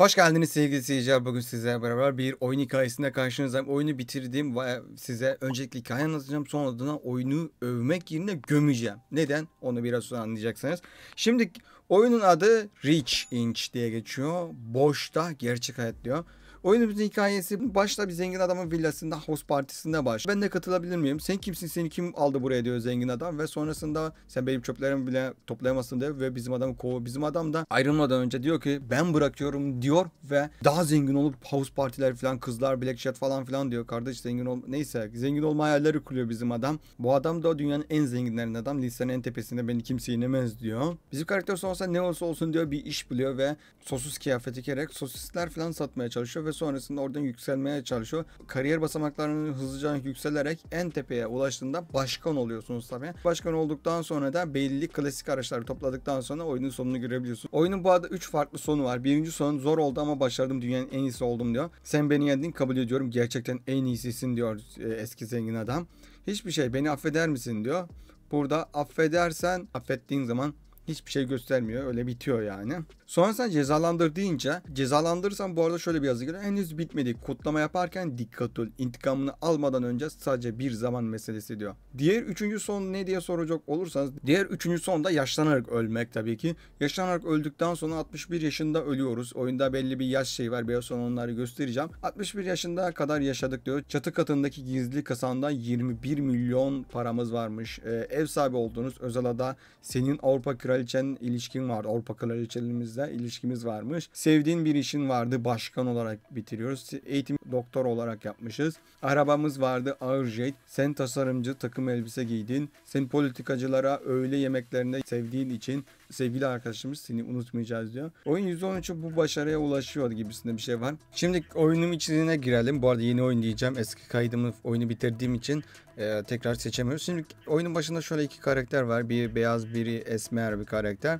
Hoş geldiniz sevgili seyirciler. Bugün sizlerle beraber bir oyun hikayesinde karşınızdayım. Oyunu bitirdim ve size öncelikle hikaye anlatacağım. adına oyunu övmek yerine gömeceğim. Neden? Onu biraz sonra anlayacaksınız. Şimdi oyunun adı Rich Inch diye geçiyor. Boşta gerçek hayat diyor. Oyunumuzun hikayesi başta bir zengin adamın villasında host partisinde baş. Ben de katılabilir miyim? Sen kimsin? Seni kim aldı buraya diyor zengin adam ve sonrasında sen benim çöplerimi bile toplayamazsın diyor ve bizim adamı kovu, Bizim adam da ayrılmadan önce diyor ki ben bırakıyorum diyor ve daha zengin olup house partiler falan kızlar black chat falan filan diyor. Kardeş zengin ol neyse zengin olma hayalleri kuruyor bizim adam. Bu adam da dünyanın en zenginlerinden adam. Listenin en tepesinde beni kimse inemez diyor. Bizim karakter sonrasında ne olsa olsun diyor bir iş buluyor ve sosis kıyafeti kerek sosisler falan satmaya çalışıyor ve ve sonrasında oradan yükselmeye çalışıyor. Kariyer basamaklarını hızlıca yükselerek en tepeye ulaştığında başkan oluyorsunuz tabii. Başkan olduktan sonra da belli klasik araçları topladıktan sonra oyunun sonunu görebiliyorsun. Oyunun bu arada 3 farklı sonu var. Birinci son zor oldu ama başardım dünyanın en iyisi oldum diyor. Sen beni yendin kabul ediyorum gerçekten en iyisisin diyor e, eski zengin adam. Hiçbir şey beni affeder misin diyor. Burada affedersen affettiğin zaman hiçbir şey göstermiyor. Öyle bitiyor yani. Sonra sen cezalandır deyince cezalandırırsan bu arada şöyle bir yazı geliyor. Henüz bitmedi. Kutlama yaparken dikkat intikamını almadan önce sadece bir zaman meselesi diyor. Diğer üçüncü son ne diye soracak olursanız diğer üçüncü son da yaşlanarak ölmek tabii ki. Yaşlanarak öldükten sonra 61 yaşında ölüyoruz. Oyunda belli bir yaş şey var. Biraz sonra onları göstereceğim. 61 yaşında kadar yaşadık diyor. Çatı katındaki gizli kasanda 21 milyon paramız varmış. Ee, ev sahibi olduğunuz özel ada senin Avrupa kraliçenin ilişkin vardı. Avrupa kraliçelerimizle ilişkimiz varmış. Sevdiğin bir işin vardı. Başkan olarak bitiriyoruz. Eğitim doktor olarak yapmışız. Arabamız vardı. Ağır jet. Sen tasarımcı takım elbise giydin. Sen politikacılara öğle yemeklerinde sevdiğin için sevgili arkadaşımız seni unutmayacağız diyor. Oyun %13'ü bu başarıya ulaşıyor gibisinde bir şey var. Şimdi oyunun içine girelim. Bu arada yeni oyun diyeceğim. Eski kaydımı oyunu bitirdiğim için e, tekrar seçemiyoruz. Şimdi oyunun başında şöyle iki karakter var. Bir beyaz biri esmer bir karakter.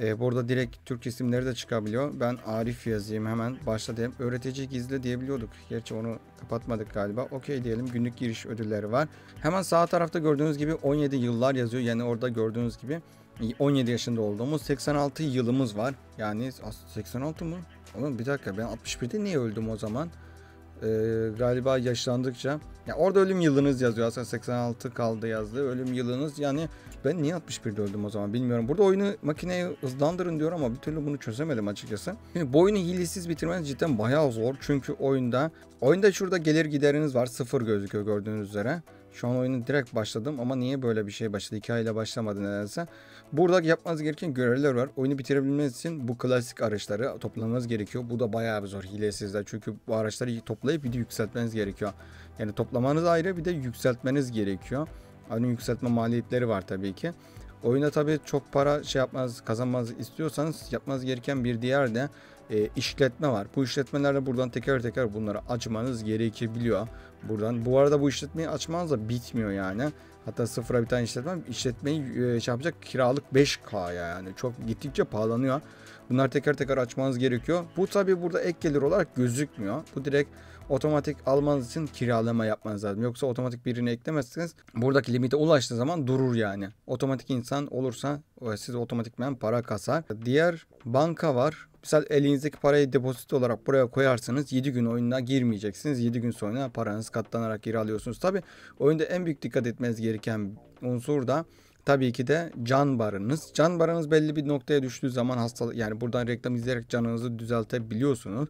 E, burada direkt Türk isimleri de çıkabiliyor. Ben Arif yazayım hemen başladım. Öğretici gizli diyebiliyorduk. Gerçi onu kapatmadık galiba. Okey diyelim günlük giriş ödülleri var. Hemen sağ tarafta gördüğünüz gibi 17 yıllar yazıyor. Yani orada gördüğünüz gibi 17 yaşında olduğumuz 86 yılımız var. Yani 86 mı? Oğlum bir dakika ben 61'de niye öldüm o zaman? Ee, galiba yaşlandıkça. Ya orada ölüm yılınız yazıyor. Aslında 86 kaldı yazdı. Ölüm yılınız yani ben niye 61'de öldüm o zaman bilmiyorum. Burada oyunu makineye hızlandırın diyor ama bir türlü bunu çözemedim açıkçası. Şimdi bu oyunu hilesiz bitirmeniz cidden bayağı zor. Çünkü oyunda, oyunda şurada gelir gideriniz var. Sıfır gözüküyor gördüğünüz üzere. Şu an oyunu direkt başladım ama niye böyle bir şey başladı? Hikayeyle başlamadı nedense. Burada yapmanız gereken görevler var. Oyunu bitirebilmeniz için bu klasik araçları toplamanız gerekiyor. Bu da bayağı bir zor hilesizler. Çünkü bu araçları toplayıp bir de yükseltmeniz gerekiyor. Yani toplamanız ayrı bir de yükseltmeniz gerekiyor. Hani yükseltme maliyetleri var tabii ki. Oyunda tabii çok para şey yapmaz, kazanmaz istiyorsanız yapmanız gereken bir diğer de e, işletme var. Bu işletmelerde buradan teker teker bunları açmanız gerekebiliyor. Buradan bu arada bu işletmeyi açmanız da bitmiyor yani. Hatta sıfıra bir tane işletme işletmeyi e, şey yapacak kiralık 5K yani çok gittikçe pahalanıyor. Bunlar teker teker açmanız gerekiyor. Bu tabii burada ek gelir olarak gözükmüyor. Bu direkt otomatik almanız için kiralama yapmanız lazım. Yoksa otomatik birini eklemezseniz buradaki limite ulaştığı zaman durur yani. Otomatik insan olursa e, siz otomatikmen para kasar. Diğer banka var. Mesela elinizdeki parayı depozito olarak buraya koyarsanız 7 gün oyuna girmeyeceksiniz. 7 gün sonra paranız katlanarak geri alıyorsunuz. Tabi oyunda en büyük dikkat etmeniz gereken unsur da tabii ki de can barınız. Can barınız belli bir noktaya düştüğü zaman hastalık yani buradan reklam izleyerek canınızı düzeltebiliyorsunuz.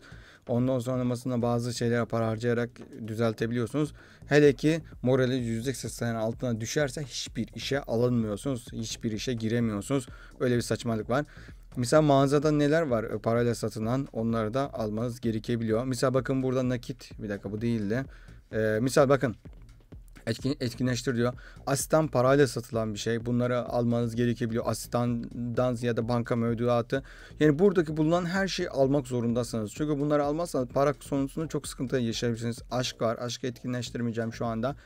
Ondan sonrasında bazı şeyler para harcayarak düzeltebiliyorsunuz. Hele ki morali %80'in altına düşerse hiçbir işe alınmıyorsunuz. Hiçbir işe giremiyorsunuz. Öyle bir saçmalık var. Misal mağazada neler var e, parayla satılan onları da almanız gerekebiliyor. Misal bakın burada nakit bir dakika bu değildi. Ee, misal bakın etkin, etkinleştir diyor. Asistan parayla satılan bir şey. Bunları almanız gerekebiliyor. Asistandan ya da banka mevduatı. Yani buradaki bulunan her şeyi almak zorundasınız. Çünkü bunları almazsanız para sonucunda çok sıkıntı yaşayabilirsiniz. Aşk var. aşk etkinleştirmeyeceğim şu anda.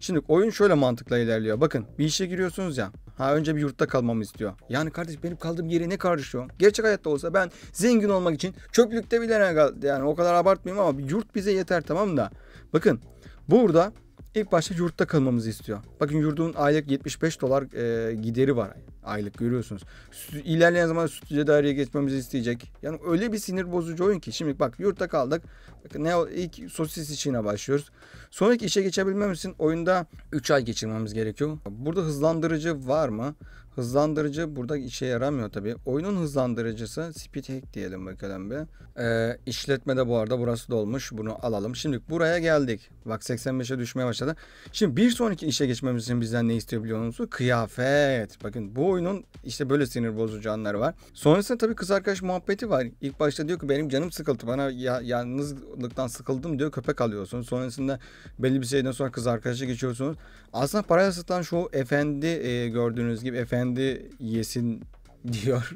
Şimdi oyun şöyle mantıkla ilerliyor. Bakın bir işe giriyorsunuz ya. Ha önce bir yurtta kalmamı istiyor. Yani kardeş benim kaldığım yeri ne karışıyor? Gerçek hayatta olsa ben zengin olmak için çöplükte bile yani o kadar abartmayayım ama bir yurt bize yeter tamam da. Bakın burada İlk başta yurtta kalmamızı istiyor. Bakın yurduğun aylık 75 dolar e, gideri var aylık görüyorsunuz. İlerleyen zaman stüdyo daireye geçmemizi isteyecek. Yani öyle bir sinir bozucu oyun ki. Şimdi bak yurtta kaldık. Bakın ne ilk sosis içine başlıyoruz. Sonraki işe geçebilmem için oyunda 3 ay geçirmemiz gerekiyor. Burada hızlandırıcı var mı? Hızlandırıcı burada işe yaramıyor tabi. Oyunun hızlandırıcısı speed hack diyelim bakalım bir. Ee, de bu arada burası dolmuş. Bunu alalım. Şimdi buraya geldik. Bak 85'e düşmeye başladı. Şimdi bir sonraki işe geçmemiz için bizden ne istiyor biliyor musunuz? Kıyafet. Bakın bu oyunun işte böyle sinir bozucu anları var. Sonrasında tabii kız arkadaş muhabbeti var. İlk başta diyor ki benim canım sıkıldı. Bana ya, yalnızlıktan sıkıldım diyor köpek alıyorsun. Sonrasında belli bir şeyden sonra kız arkadaşa geçiyorsunuz. Aslında paraya satılan şu efendi e, gördüğünüz gibi efendi yesin diyor.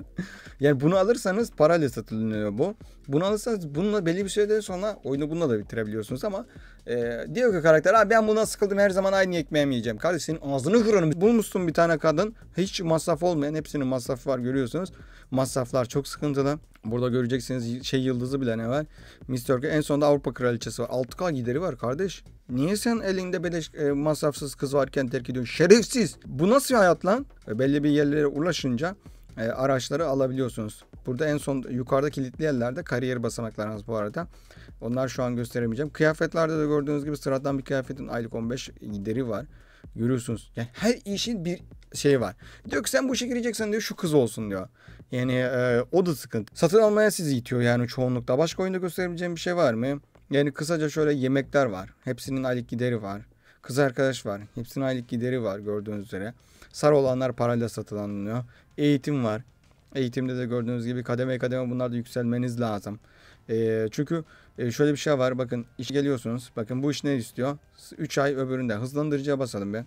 yani bunu alırsanız parayla satılıyor bu. Bunu alırsanız bununla belli bir sürede sonra oyunu bununla da bitirebiliyorsunuz ama e, diyor ki karakter abi ben buna sıkıldım her zaman aynı ekmeğimi yiyeceğim. Kardeş senin ağzını kırarım. Bulmuşsun bir tane kadın hiç masraf olmayan hepsinin masrafı var görüyorsunuz. Masraflar çok sıkıntılı. Burada göreceksiniz şey yıldızı bile ne var. Miss Turkey en sonunda Avrupa Kraliçesi var. 6K gideri var kardeş. Niye sen elinde beleş e, masrafsız kız varken terk ediyorsun? Şerefsiz. Bu nasıl hayat lan? E, belli bir yerlere ulaşınca e, araçları alabiliyorsunuz. Burada en son yukarıda kilitli yerlerde kariyer basamaklarınız bu arada. Onlar şu an gösteremeyeceğim. Kıyafetlerde de gördüğünüz gibi sıradan bir kıyafetin aylık 15 gideri var. Görüyorsunuz. Yani her işin bir şey var. Diyor ki sen bu işe gireceksen diyor şu kız olsun diyor. Yani e, o da sıkıntı. Satın almaya sizi itiyor yani çoğunlukla. Başka oyunda gösterebileceğim bir şey var mı? Yani kısaca şöyle yemekler var. Hepsinin aylık gideri var. Kız arkadaş var. Hepsinin aylık gideri var gördüğünüz üzere. Sarı olanlar parayla satılanıyor eğitim var. Eğitimde de gördüğünüz gibi kademe kademe bunlarda yükselmeniz lazım. E, çünkü e, şöyle bir şey var bakın iş geliyorsunuz. Bakın bu iş ne istiyor? 3 ay öbüründe hızlandırıcıya basalım be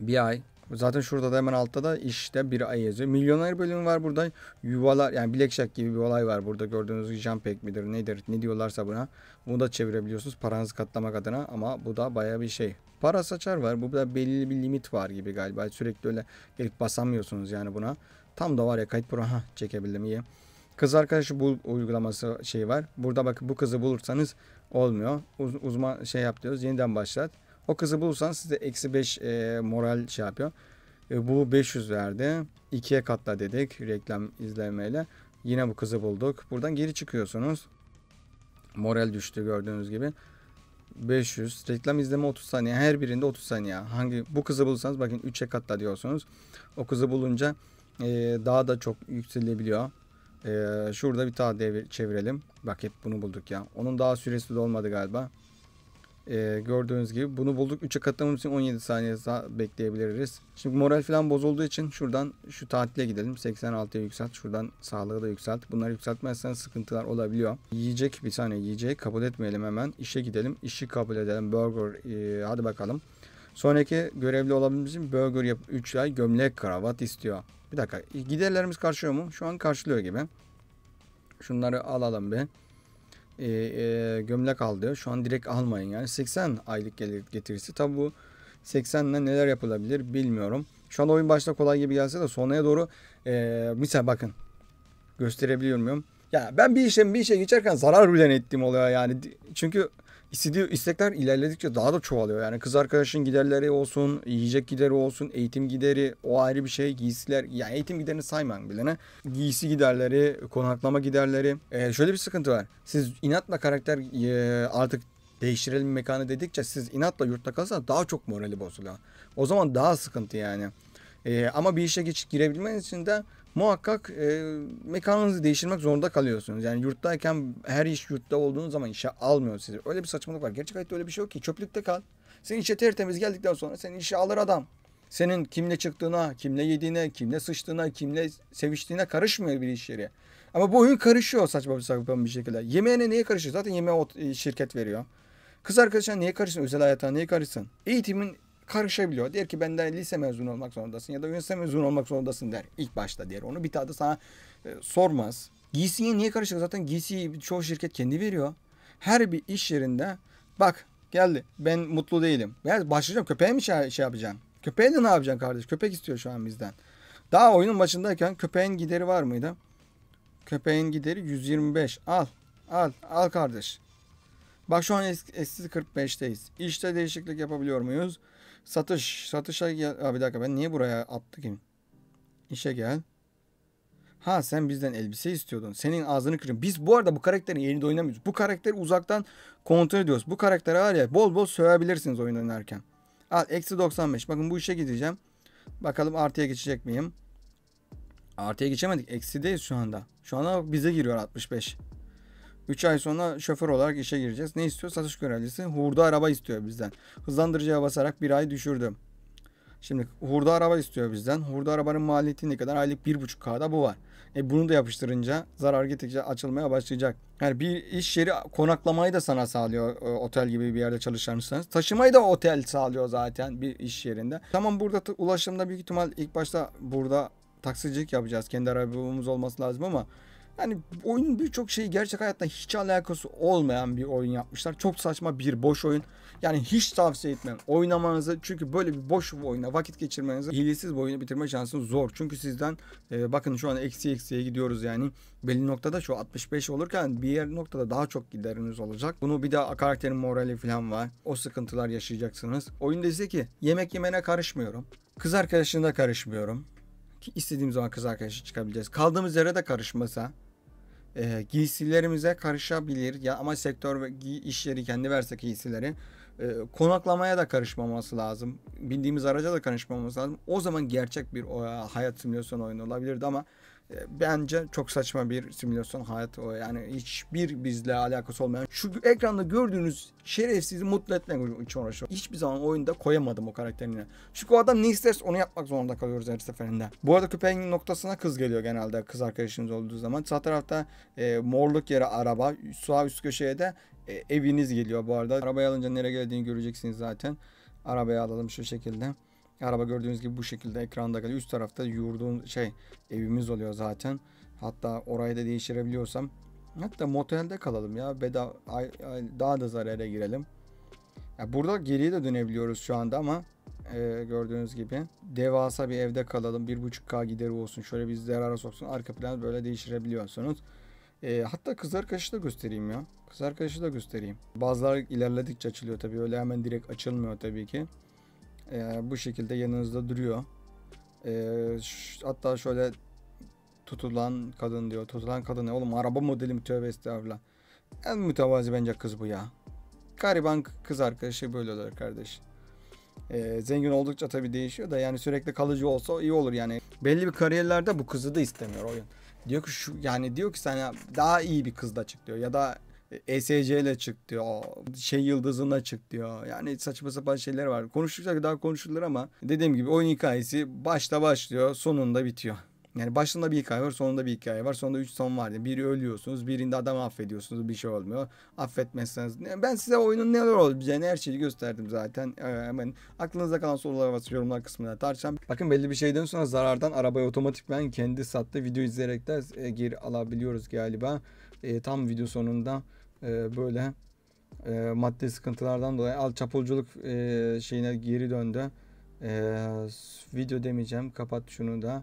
Bir ay Zaten şurada da hemen altta da işte bir ay yazıyor. Milyoner bölümü var burada. Yuvalar yani bilekşak gibi bir olay var burada. Gördüğünüz gibi jumpek midir nedir ne diyorlarsa buna. Bunu da çevirebiliyorsunuz paranızı katlamak adına ama bu da baya bir şey. Para saçar var. Bu da belli bir limit var gibi galiba. Sürekli öyle gelip basamıyorsunuz yani buna. Tam da var ya kayıt pro çekebildim iyi. Kız arkadaşı bul uygulaması şey var. Burada bakın bu kızı bulursanız olmuyor. Uz uzman şey yap diyoruz. Yeniden başlat. O kızı bulursan size eksi 5 e, moral şey yapıyor. E, bu 500 verdi. 2'ye katla dedik reklam izlemeyle. Yine bu kızı bulduk. Buradan geri çıkıyorsunuz. Moral düştü gördüğünüz gibi. 500 reklam izleme 30 saniye her birinde 30 saniye hangi bu kızı bulursanız bakın 3'e katla diyorsunuz o kızı bulunca e, daha da çok yükselebiliyor e, şurada bir daha devir, çevirelim bak hep bunu bulduk ya onun daha süresi de olmadı galiba e, gördüğünüz gibi bunu bulduk. 3'e katlamamız için 17 saniye daha bekleyebiliriz. Şimdi moral falan bozulduğu için şuradan şu tatile gidelim. 86'ya yükselt. Şuradan sağlığı da yükselt. Bunları yükseltmezsen sıkıntılar olabiliyor. Yiyecek bir saniye yiyeceği kabul etmeyelim hemen. İşe gidelim. İşi kabul edelim. Burger e, hadi bakalım. Sonraki görevli olabilmemiz için burger yap 3 ay gömlek kravat istiyor. Bir dakika giderlerimiz karşılıyor mu? Şu an karşılıyor gibi. Şunları alalım bir e, e, gömlek aldı. Şu an direkt almayın yani 80 aylık gelir getirisi. Tabi bu 80 neler yapılabilir bilmiyorum. Şu an oyun başta kolay gibi gelse de sonraya doğru e, misal bakın gösterebiliyor muyum? Ya ben bir işe bir işe geçerken zarar bile ettiğim oluyor yani. Çünkü istediği istekler ilerledikçe daha da çoğalıyor. Yani kız arkadaşın giderleri olsun, yiyecek gideri olsun, eğitim gideri, o ayrı bir şey, giysiler. Yani eğitim giderini saymayın bilene. Giysi giderleri, konaklama giderleri. Ee, şöyle bir sıkıntı var. Siz inatla karakter e, artık değiştirelim mekanı dedikçe siz inatla yurtta kalırsanız daha çok morali bozuluyor. O zaman daha sıkıntı yani. Ee, ama bir işe geç girebilmeniz için de muhakkak e, mekanınızı değiştirmek zorunda kalıyorsunuz. Yani yurttayken her iş yurtta olduğunuz zaman işe almıyor sizi. Öyle bir saçmalık var. Gerçek hayatta öyle bir şey yok ki. Çöplükte kal. Sen işe tertemiz geldikten sonra senin işe alır adam. Senin kimle çıktığına, kimle yediğine, kimle sıçtığına, kimle seviştiğine karışmıyor bir iş yeri. Ama bu oyun karışıyor saçma bir sapan bir şekilde. Yemeğine niye karışır? Zaten yemeğe e, şirket veriyor. Kız arkadaşına niye karışsın? Özel hayatına niye karışsın? Eğitimin karışabiliyor. Der ki benden lise mezunu olmak zorundasın ya da üniversite mezunu olmak zorundasın der. İlk başta der. Onu bir daha da sana e, sormaz. Giysiye niye karışık? Zaten giysiyi çoğu şirket kendi veriyor. Her bir iş yerinde bak geldi ben mutlu değilim. Ya başlayacağım köpeğe mi şey, şey yapacağım? Köpeğe de ne yapacaksın kardeş? Köpek istiyor şu an bizden. Daha oyunun başındayken köpeğin gideri var mıydı? Köpeğin gideri 125. Al. Al. Al kardeş. Bak şu an eksi 45'teyiz. İşte değişiklik yapabiliyor muyuz? Satış. Satışa gel. Aa, bir dakika ben niye buraya attı İşe gel. Ha sen bizden elbise istiyordun. Senin ağzını kırın. Biz bu arada bu karakterin yerinde oynamıyoruz. Bu karakteri uzaktan kontrol ediyoruz. Bu karakteri var ya bol bol sövebilirsiniz oyun oynarken. Al eksi 95. Bakın bu işe gideceğim. Bakalım artıya geçecek miyim? Artıya geçemedik. Eksideyiz şu anda. Şu anda bize giriyor 65. 3 ay sonra şoför olarak işe gireceğiz. Ne istiyor? Satış görevlisi. Hurda araba istiyor bizden. Hızlandırıcıya basarak bir ay düşürdüm. Şimdi hurda araba istiyor bizden. Hurda arabanın maliyeti ne kadar? Aylık 1.5K'da bu var. E bunu da yapıştırınca zarar gittikçe açılmaya başlayacak. Yani bir iş yeri konaklamayı da sana sağlıyor e, otel gibi bir yerde çalışırsanız. Taşımayı da otel sağlıyor zaten bir iş yerinde. Tamam burada ulaşımda büyük ihtimal ilk başta burada taksicilik yapacağız. Kendi arabamız olması lazım ama yani oyunun birçok şeyi gerçek hayatla hiç alakası olmayan bir oyun yapmışlar. Çok saçma bir boş oyun. Yani hiç tavsiye etmem. Oynamanızı çünkü böyle bir boş bir oyuna vakit geçirmenizi hilesiz bir oyunu bitirme şansınız zor. Çünkü sizden e, bakın şu an eksi eksiye gidiyoruz yani. Belli noktada şu 65 olurken bir yer noktada daha çok gideriniz olacak. Bunu bir daha karakterin morali falan var. O sıkıntılar yaşayacaksınız. Oyunda ise ki yemek yemene karışmıyorum. Kız arkadaşına karışmıyorum istediğimiz zaman kız arkadaşı çıkabileceğiz. Kaldığımız yere de karışmasa e, ee, giysilerimize karışabilir ya ama sektör ve işleri kendi versek giysileri e, konaklamaya da karışmaması lazım. Bindiğimiz araca da karışmaması lazım. O zaman gerçek bir o, hayat simülasyon oyunu olabilirdi ama e, bence çok saçma bir simülasyon hayat o. Yani hiçbir bizle alakası olmayan. Şu ekranda gördüğünüz şerefsizi mutlu etmek için uğraşıyorum. Hiçbir zaman oyunda koyamadım o karakterini. Çünkü o adam ne isterse onu yapmak zorunda kalıyoruz her seferinde. Bu arada köpeğin noktasına kız geliyor genelde kız arkadaşınız olduğu zaman. Sağ tarafta e, morluk yere araba. Sağ üst köşeye de e, eviniz geliyor bu arada. Arabayı alınca nereye geldiğini göreceksiniz zaten. Arabaya alalım şu şekilde. Araba gördüğünüz gibi bu şekilde ekranda kalıyor. Üst tarafta yurdun şey evimiz oluyor zaten. Hatta orayı da değiştirebiliyorsam. Hatta motelde kalalım ya. Beda ay, ay, daha da zarara girelim. Ya burada geriye de dönebiliyoruz şu anda ama e, gördüğünüz gibi devasa bir evde kalalım. 1.5K gideri olsun. Şöyle bir zarara soksun. Arka planı böyle değiştirebiliyorsunuz. E, hatta kız arkadaşı da göstereyim ya. Kız arkadaşı da göstereyim. Bazıları ilerledikçe açılıyor tabii. Öyle hemen direkt açılmıyor tabii ki e, bu şekilde yanınızda duruyor. E, hatta şöyle tutulan kadın diyor. Tutulan kadın ne oğlum araba modeli mi tövbe estağfurullah. En mütevazi bence kız bu ya. Gariban kız arkadaşı böyle olur kardeş. E, zengin oldukça tabii değişiyor da yani sürekli kalıcı olsa iyi olur yani. Belli bir kariyerlerde bu kızı da istemiyor oyun. Diyor ki şu yani diyor ki sana daha iyi bir kız da çık diyor ya da ESC e ile çık diyor. Şey yıldızına çık diyor. Yani saçma sapan şeyler var. Konuştukça daha konuşulur ama dediğim gibi oyun hikayesi başta başlıyor sonunda bitiyor. Yani başında bir hikaye var, sonunda bir hikaye var. Sonunda üç son var. Yani biri ölüyorsunuz, birinde adam affediyorsunuz, bir şey olmuyor. Affetmezseniz. ben size oyunun neler olabileceğini her şeyi gösterdim zaten. Ee, hemen aklınıza kalan sorulara basın yorumlar kısmına tartışan. Bakın belli bir şeyden sonra zarardan arabayı otomatikmen kendi sattı. Video izleyerek de gir alabiliyoruz galiba e, tam video sonunda e, böyle e, maddi sıkıntılardan dolayı alçapulculuk e, şeyine geri döndü. E, video demeyeceğim. Kapat şunu da.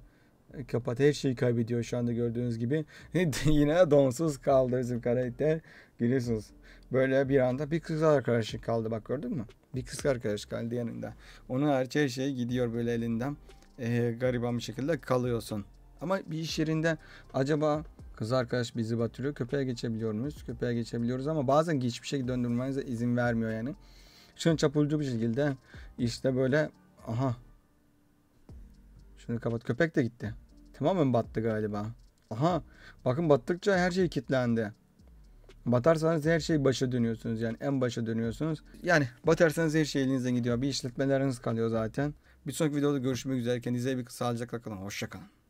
E, kapat her şeyi kaybediyor şu anda gördüğünüz gibi. Yine donsuz kaldı bizim karakter. Gülüyorsunuz. Böyle bir anda bir kız arkadaşı kaldı bak gördün mü? Bir kız arkadaş kaldı yanında. Onun hariç her şey gidiyor böyle elinden. E, gariban bir şekilde kalıyorsun. Ama bir iş yerinde acaba Kız arkadaş bizi batırıyor. Köpeğe geçebiliyor muyuz? Köpeğe geçebiliyoruz ama bazen hiçbir geçmişe döndürmenize izin vermiyor yani. Şunu çapulcu bir şekilde işte böyle aha. Şunu kapat. Köpek de gitti. Tamamen battı galiba. Aha. Bakın battıkça her şey kilitlendi. Batarsanız her şey başa dönüyorsunuz yani en başa dönüyorsunuz. Yani batarsanız her şey elinizden gidiyor. Bir işletmeleriniz kalıyor zaten. Bir sonraki videoda görüşmek üzere. Kendinize iyi bir sağlıcakla kalın. Hoşçakalın.